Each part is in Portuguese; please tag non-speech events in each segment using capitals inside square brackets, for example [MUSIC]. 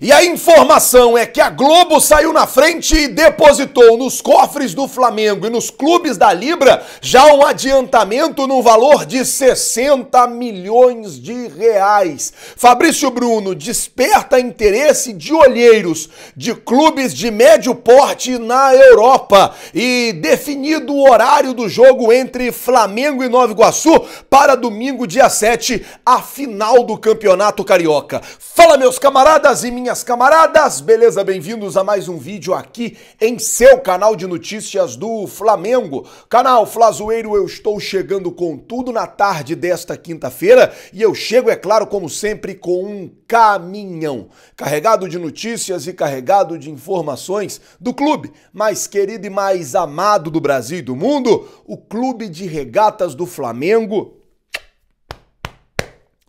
E a informação é que a Globo saiu na frente e depositou nos cofres do Flamengo e nos clubes da Libra já um adiantamento no valor de 60 milhões de reais. Fabrício Bruno desperta interesse de olheiros de clubes de médio porte na Europa e definido o horário do jogo entre Flamengo e Nova Iguaçu para domingo, dia 7, a final do Campeonato Carioca. Fala, meus camaradas e minhas camaradas, beleza? Bem-vindos a mais um vídeo aqui em seu canal de notícias do Flamengo. Canal Flazoeiro, eu estou chegando com tudo na tarde desta quinta-feira e eu chego, é claro, como sempre, com um caminhão carregado de notícias e carregado de informações do clube mais querido e mais amado do Brasil e do mundo, o Clube de Regatas do Flamengo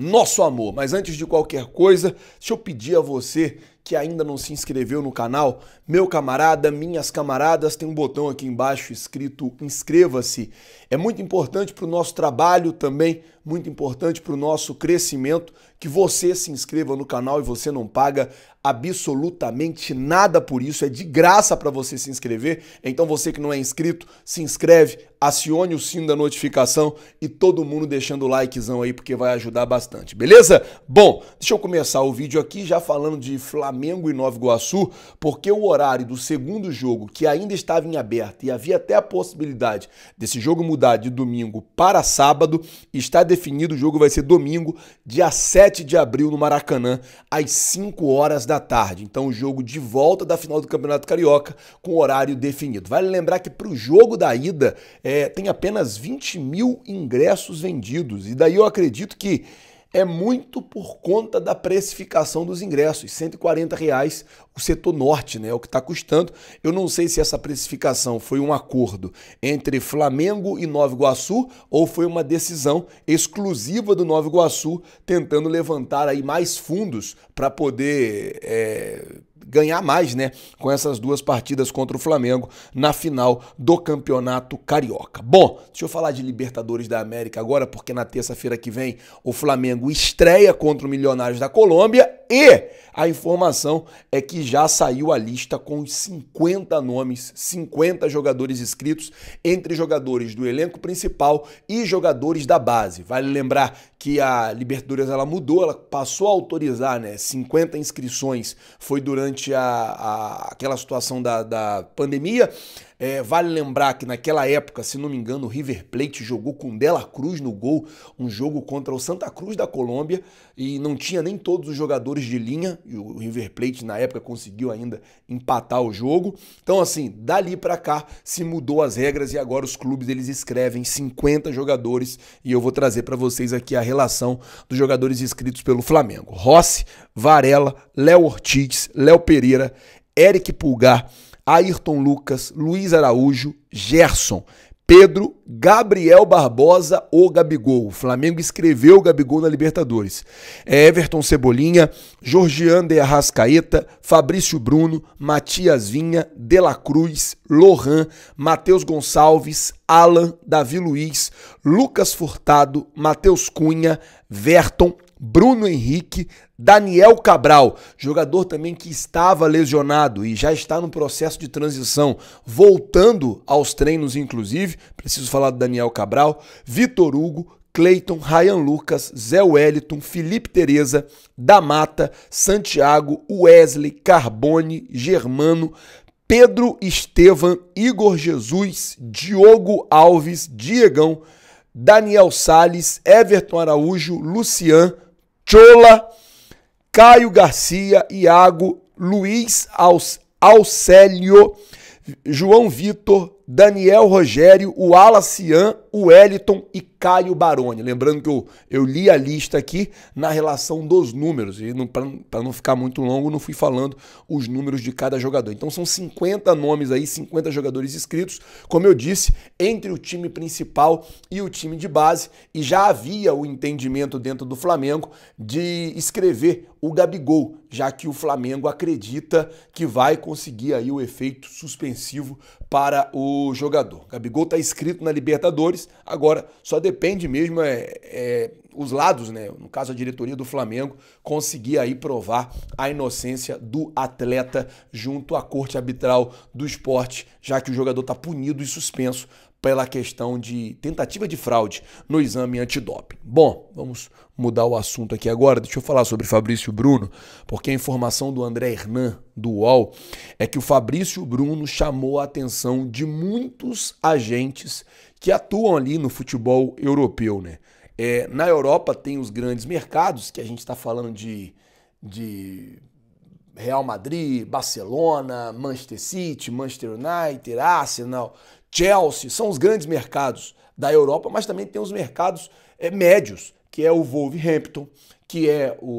nosso amor. Mas antes de qualquer coisa, deixa eu pedir a você que ainda não se inscreveu no canal, meu camarada, minhas camaradas, tem um botão aqui embaixo escrito inscreva-se. É muito importante para o nosso trabalho também, muito importante para o nosso crescimento que você se inscreva no canal e você não paga absolutamente nada por isso, é de graça para você se inscrever. Então você que não é inscrito, se inscreve, acione o sino da notificação e todo mundo deixando o likezão aí porque vai ajudar bastante, beleza? Bom, deixa eu começar o vídeo aqui já falando de Flamengo Flamengo e Nova Iguaçu, porque o horário do segundo jogo, que ainda estava em aberto e havia até a possibilidade desse jogo mudar de domingo para sábado, está definido. O jogo vai ser domingo, dia 7 de abril, no Maracanã, às 5 horas da tarde. Então, o jogo de volta da final do Campeonato Carioca com horário definido. Vale lembrar que para o jogo da ida é, tem apenas 20 mil ingressos vendidos, e daí eu acredito que é muito por conta da precificação dos ingressos, 140 reais o setor norte, né, é o que está custando. Eu não sei se essa precificação foi um acordo entre Flamengo e Nova Iguaçu ou foi uma decisão exclusiva do Nova Iguaçu tentando levantar aí mais fundos para poder é, ganhar mais, né, com essas duas partidas contra o Flamengo na final do Campeonato Carioca. Bom, deixa eu falar de Libertadores da América agora, porque na terça-feira que vem o Flamengo estreia contra o Milionários da Colômbia e a informação é que já saiu a lista com 50 nomes, 50 jogadores inscritos, entre jogadores do elenco principal e jogadores da base. Vale lembrar que a Libertadores ela mudou, ela passou a autorizar né, 50 inscrições, foi durante a, a aquela situação da, da pandemia. É, vale lembrar que naquela época, se não me engano, o River Plate jogou com Dela Cruz no gol, um jogo contra o Santa Cruz da Colômbia, e não tinha nem todos os jogadores de linha, e o River Plate na época conseguiu ainda empatar o jogo. Então, assim, dali para cá se mudou as regras e agora os clubes eles escrevem 50 jogadores e eu vou trazer para vocês aqui a relação dos jogadores inscritos pelo Flamengo. Rossi, Varela, Léo Ortiz, Léo Pereira, Eric Pulgar, Ayrton Lucas, Luiz Araújo, Gerson, Pedro, Gabriel Barbosa ou Gabigol. O Flamengo escreveu o Gabigol na Libertadores. É Everton Cebolinha, Jorgiano de Arrascaeta, Fabrício Bruno, Matias Vinha, De La Cruz, Lohan, Matheus Gonçalves, Alan, Davi Luiz, Lucas Furtado, Matheus Cunha, Verton, Bruno Henrique, Daniel Cabral, jogador também que estava lesionado e já está no processo de transição, voltando aos treinos, inclusive. Preciso falar do Daniel Cabral, Vitor Hugo, Cleiton, Ryan Lucas, Zé Wellington, Felipe Tereza, Damata, Santiago, Wesley, Carbone, Germano, Pedro Estevam, Igor Jesus, Diogo Alves, Diegão, Daniel Sales, Everton Araújo, Lucian, Chola, Caio Garcia, Iago, Luiz Aucélio, João Vitor, Daniel Rogério, o Alacian Wellington e Caio Baroni. Lembrando que eu, eu li a lista aqui na relação dos números, e para não ficar muito longo, não fui falando os números de cada jogador. Então são 50 nomes aí, 50 jogadores inscritos, como eu disse, entre o time principal e o time de base, e já havia o entendimento dentro do Flamengo de escrever o Gabigol, já que o Flamengo acredita que vai conseguir aí o efeito suspensivo para o jogador. Gabigol está inscrito na Libertadores Agora, só depende mesmo é, é, os lados, né? No caso, a diretoria do Flamengo conseguir aí provar a inocência do atleta junto à corte arbitral do esporte, já que o jogador está punido e suspenso pela questão de tentativa de fraude no exame antidoping. Bom, vamos mudar o assunto aqui agora. Deixa eu falar sobre Fabrício Bruno, porque a informação do André Hernan, do UOL, é que o Fabrício Bruno chamou a atenção de muitos agentes que atuam ali no futebol europeu, né? É, na Europa tem os grandes mercados, que a gente está falando de, de Real Madrid, Barcelona, Manchester City, Manchester United, Arsenal, Chelsea, são os grandes mercados da Europa, mas também tem os mercados é, médios, que é o Wolverhampton, que é o,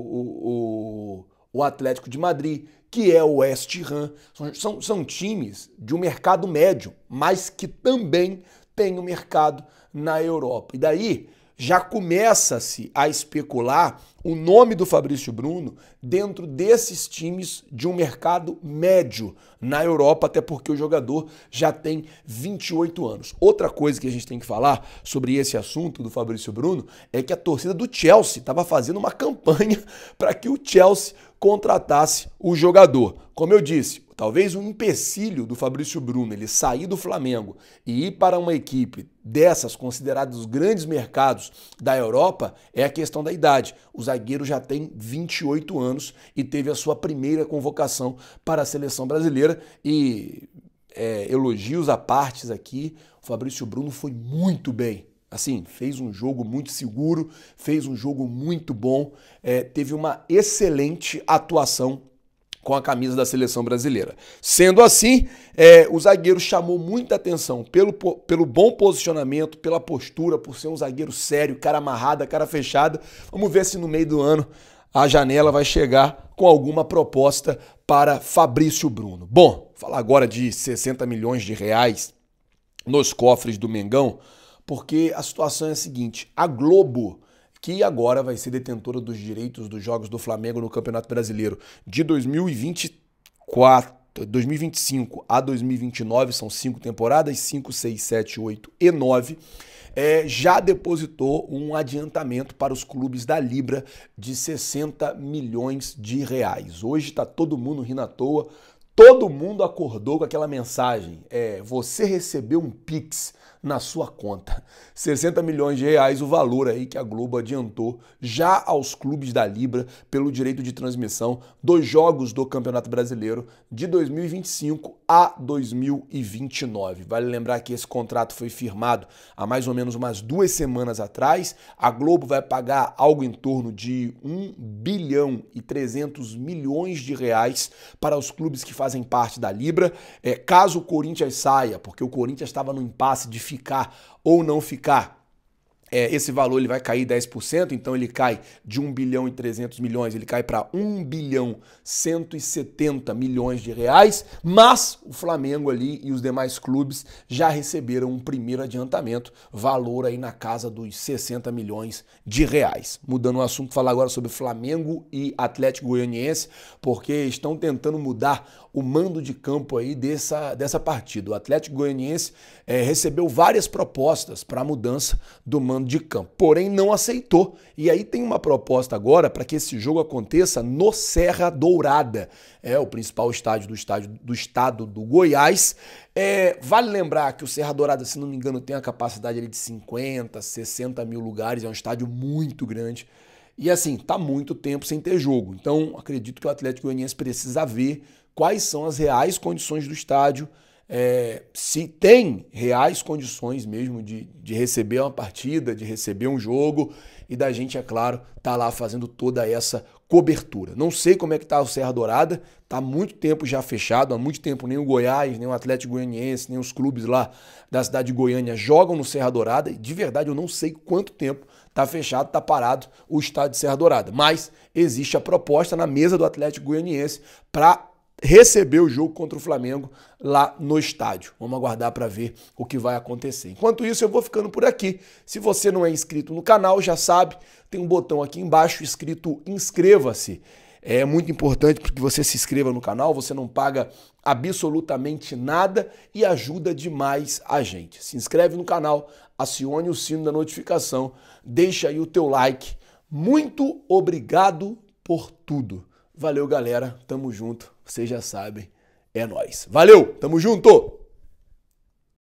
o, o, Atlético de Madrid, que é o West Ham. São, são, são times de um mercado médio, mas que também tem o um mercado na Europa. E daí já começa-se a especular o nome do Fabrício Bruno dentro desses times de um mercado médio na Europa, até porque o jogador já tem 28 anos. Outra coisa que a gente tem que falar sobre esse assunto do Fabrício Bruno é que a torcida do Chelsea estava fazendo uma [LAUGHS] campanha para que o Chelsea contratasse o jogador. Como eu disse, talvez um empecilho do Fabrício Bruno, ele sair do Flamengo e ir para uma equipe dessas, consideradas grandes mercados da Europa, é a questão da idade. O zagueiro já tem 28 anos e teve a sua primeira convocação para a seleção brasileira e é, elogios a partes aqui, o Fabrício Bruno foi muito bem. Assim, fez um jogo muito seguro, fez um jogo muito bom, é, teve uma excelente atuação com a camisa da seleção brasileira. Sendo assim, é, o zagueiro chamou muita atenção pelo, pelo bom posicionamento, pela postura, por ser um zagueiro sério, cara amarrada, cara fechada. Vamos ver se no meio do ano a janela vai chegar com alguma proposta para Fabrício Bruno. Bom, falar agora de 60 milhões de reais nos cofres do Mengão, porque a situação é a seguinte: a Globo que agora vai ser detentora dos direitos dos jogos do Flamengo no Campeonato Brasileiro de 2024. 2025 a 2029, são cinco temporadas, 5, 6, 7, 8 e 9, é, já depositou um adiantamento para os clubes da Libra de 60 milhões de reais. Hoje está todo mundo rindo à toa, todo mundo acordou com aquela mensagem: é, você recebeu um Pix na sua conta. 60 milhões de reais o valor aí que a Globo adiantou já aos clubes da Libra pelo direito de transmissão dos jogos do Campeonato Brasileiro de 2025 a 2029. Vale lembrar que esse contrato foi firmado há mais ou menos umas duas semanas atrás. A Globo vai pagar algo em torno de 1 bilhão e 300 milhões de reais para os clubes que fazem parte da Libra. É, caso o Corinthians saia, porque o Corinthians estava no impasse de ficar ou não ficar é, esse valor ele vai cair 10%, então ele cai de 1 bilhão e 300 milhões, ele cai para 1 bilhão 170 milhões de reais, mas o Flamengo ali e os demais clubes já receberam um primeiro adiantamento, valor aí na casa dos 60 milhões de reais. Mudando o assunto, falar agora sobre Flamengo e Atlético Goianiense, porque estão tentando mudar o mando de campo aí dessa, dessa partida. O Atlético Goianiense é, recebeu várias propostas para a mudança do mando de campo. Porém, não aceitou. E aí tem uma proposta agora para que esse jogo aconteça no Serra Dourada, é o principal estádio do, estádio, do estado do Goiás. É, vale lembrar que o Serra Dourada, se não me engano, tem a capacidade ali, de 50, 60 mil lugares, é um estádio muito grande. E assim, tá muito tempo sem ter jogo. Então, acredito que o Atlético Goianiense precisa ver quais são as reais condições do estádio é, se tem reais condições mesmo de, de receber uma partida, de receber um jogo e da gente, é claro, tá lá fazendo toda essa cobertura. Não sei como é que tá o Serra Dourada, tá há muito tempo já fechado, há muito tempo nem o Goiás, nem o Atlético Goianiense, nem os clubes lá da cidade de Goiânia jogam no Serra Dourada e de verdade eu não sei quanto tempo tá fechado, tá parado o estádio de Serra Dourada, mas existe a proposta na mesa do Atlético Goianiense para receber o jogo contra o Flamengo lá no estádio. Vamos aguardar para ver o que vai acontecer. Enquanto isso, eu vou ficando por aqui. Se você não é inscrito no canal, já sabe, tem um botão aqui embaixo escrito inscreva-se. É muito importante porque você se inscreva no canal, você não paga absolutamente nada e ajuda demais a gente. Se inscreve no canal, acione o sino da notificação, deixa aí o teu like. Muito obrigado por tudo. Valeu, galera. Tamo junto. Vocês já sabem. É nós. Valeu. Tamo junto.